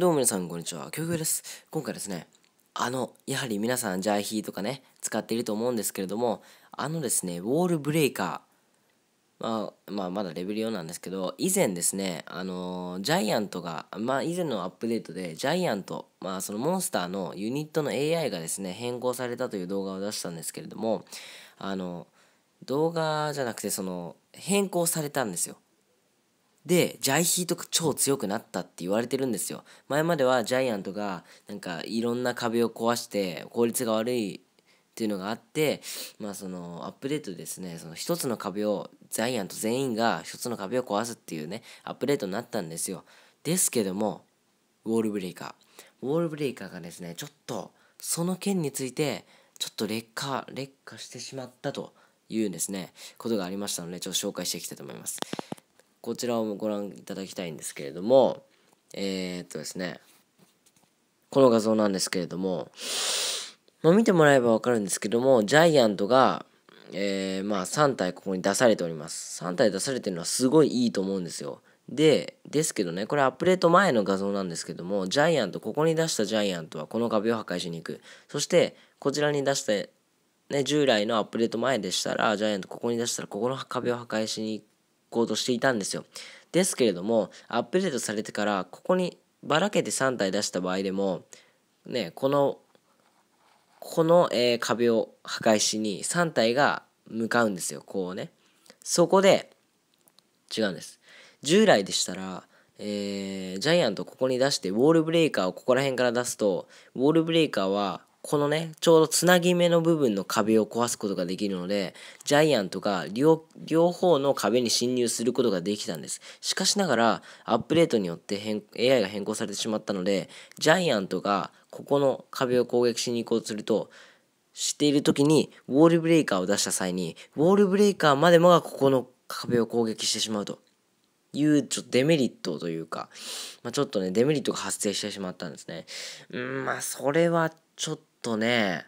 どうも皆さん、こんにちは。きょです。今回ですね、あの、やはり皆さん、ジャーヒーとかね、使っていると思うんですけれども、あのですね、ウォールブレイカー、まあ、まあ、まだレベル4なんですけど、以前ですね、あの、ジャイアントが、まあ、以前のアップデートで、ジャイアント、まあ、そのモンスターのユニットの AI がですね、変更されたという動画を出したんですけれども、あの、動画じゃなくて、その、変更されたんですよ。でジャイヒート超強くなったって言われてるんですよ前まではジャイアントがなんかいろんな壁を壊して効率が悪いっていうのがあってまあそのアップデートですねその一つの壁をジャイアント全員が一つの壁を壊すっていうねアップデートになったんですよですけどもウォールブレイカーウォールブレイカーがですねちょっとその件についてちょっと劣化劣化してしまったというんですねことがありましたのでちょっと紹介していきたいと思いますこちらをご覧いただきたいんですけれども、えー、っとですね、この画像なんですけれども、まあ、見てもらえばわかるんですけども、ジャイアントが、えー、まあ3体ここに出されております。3体出されてるのはすごいいいと思うんですよ。で、ですけどね、これアップデート前の画像なんですけども、ジャイアント、ここに出したジャイアントはこの壁を破壊しに行く。そして、こちらに出した、ね、従来のアップデート前でしたら、ジャイアントここに出したらここの壁を破壊しに行動していたんですよ。ですけれども、アップデートされてから、ここにばらけて3体出した場合でも、ね、この、この、えー、壁を破壊しに3体が向かうんですよ、こうね。そこで、違うんです。従来でしたら、えー、ジャイアントここに出して、ウォールブレイカーをここら辺から出すと、ウォールブレイカーはこのねちょうどつなぎ目の部分の壁を壊すことができるのでジャイアントが両方の壁に侵入することができたんですしかしながらアップデートによって変 AI が変更されてしまったのでジャイアントがここの壁を攻撃しに行こうとするとしている時にウォールブレイカーを出した際にウォールブレイカーまでもがここの壁を攻撃してしまうというちょっとデメリットというか、まあ、ちょっとねデメリットが発生してしまったんですねうんまあそれはちょっとね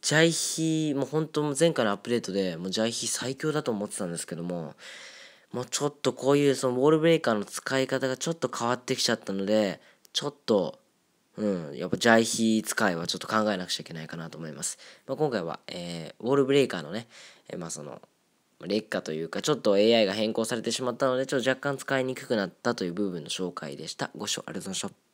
ジャイヒもう本当も前回のアップデートでもうジャイヒ最強だと思ってたんですけどももうちょっとこういうそのウォールブレイカーの使い方がちょっと変わってきちゃったのでちょっとうんやっぱジャイヒ使いはちょっと考えなくちゃいけないかなと思います、まあ、今回は、えー、ウォールブレイカーのね、えー、まあその劣化というかちょっと AI が変更されてしまったのでちょっと若干使いにくくなったという部分の紹介でしたご視聴ありがとうございました